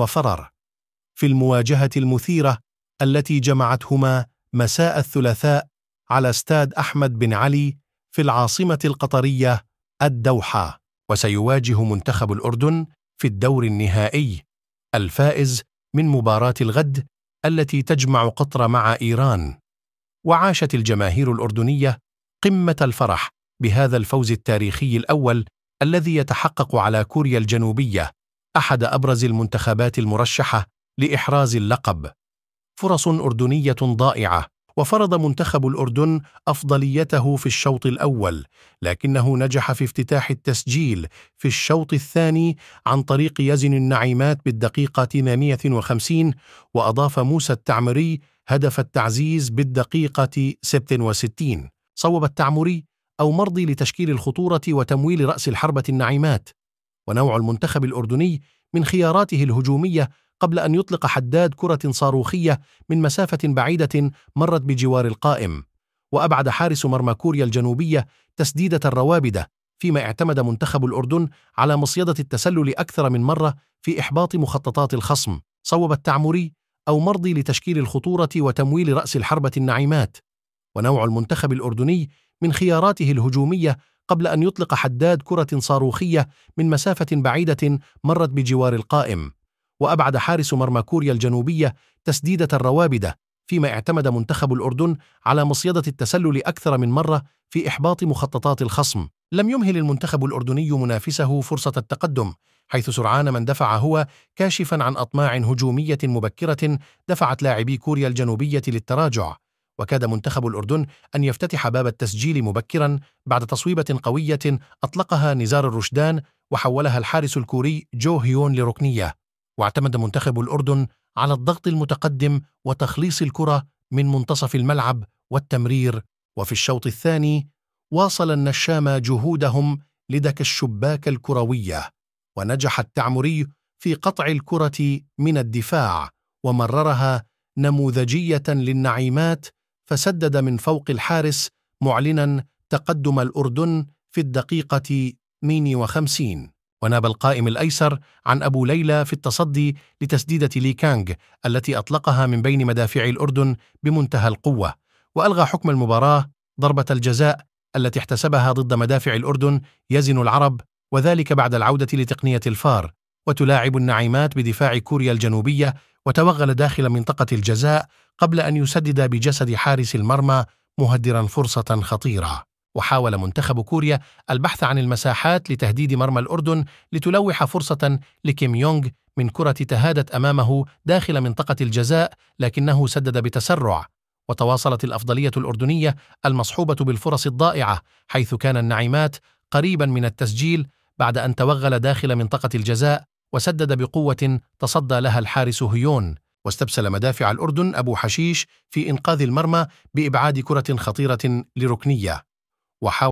وفرر في المواجهة المثيرة التي جمعتهما مساء الثلاثاء على استاد أحمد بن علي في العاصمة القطرية الدوحة وسيواجه منتخب الأردن في الدور النهائي الفائز من مباراة الغد التي تجمع قطر مع إيران وعاشت الجماهير الأردنية قمة الفرح بهذا الفوز التاريخي الأول الذي يتحقق على كوريا الجنوبية أحد أبرز المنتخبات المرشحة لإحراز اللقب فرص أردنية ضائعة وفرض منتخب الأردن أفضليته في الشوط الأول لكنه نجح في افتتاح التسجيل في الشوط الثاني عن طريق يزن النعيمات بالدقيقة 58 وأضاف موسى التعمري هدف التعزيز بالدقيقة 66 صوب التعمري أو مرضي لتشكيل الخطورة وتمويل رأس الحربة النعيمات ونوع المنتخب الأردني من خياراته الهجومية قبل أن يطلق حداد كرة صاروخية من مسافة بعيدة مرت بجوار القائم وأبعد حارس مرمى كوريا الجنوبية تسديدة الروابدة فيما اعتمد منتخب الأردن على مصيدة التسلل أكثر من مرة في إحباط مخططات الخصم صوب التعمري أو مرضي لتشكيل الخطورة وتمويل رأس الحربة النعيمات ونوع المنتخب الأردني من خياراته الهجومية قبل أن يطلق حداد كرة صاروخية من مسافة بعيدة مرت بجوار القائم وأبعد حارس مرمى كوريا الجنوبية تسديدة الروابدة فيما اعتمد منتخب الأردن على مصيدة التسلل أكثر من مرة في إحباط مخططات الخصم لم يمهل المنتخب الأردني منافسه فرصة التقدم حيث سرعان من دفع هو كاشفا عن أطماع هجومية مبكرة دفعت لاعبي كوريا الجنوبية للتراجع وكاد منتخب الأردن أن يفتتح باب التسجيل مبكرا بعد تصويبة قوية أطلقها نزار الرشدان وحولها الحارس الكوري جو هيون لركنية واعتمد منتخب الأردن على الضغط المتقدم وتخليص الكرة من منتصف الملعب والتمرير وفي الشوط الثاني واصل النشام جهودهم لدك الشباك الكروية ونجح التعمري في قطع الكرة من الدفاع ومررها نموذجية للنعيمات فسدد من فوق الحارس معلنا تقدم الأردن في الدقيقة 52 وناب القائم الأيسر عن أبو ليلى في التصدي لتسديدة لي كانغ التي أطلقها من بين مدافعي الأردن بمنتهى القوة وألغى حكم المباراة ضربة الجزاء التي احتسبها ضد مدافع الأردن يزن العرب وذلك بعد العودة لتقنية الفار وتلاعب النعيمات بدفاع كوريا الجنوبية وتوغل داخل منطقة الجزاء قبل أن يسدد بجسد حارس المرمى مهدرا فرصة خطيرة وحاول منتخب كوريا البحث عن المساحات لتهديد مرمى الأردن لتلوح فرصة لكيم يونغ من كرة تهادت أمامه داخل منطقة الجزاء لكنه سدد بتسرع وتواصلت الأفضلية الأردنية المصحوبة بالفرص الضائعة حيث كان النعيمات قريبا من التسجيل بعد أن توغل داخل منطقة الجزاء وسدد بقوة تصدى لها الحارس هيون واستبسل مدافع الأردن أبو حشيش في إنقاذ المرمى بإبعاد كرة خطيرة لركنية وحاول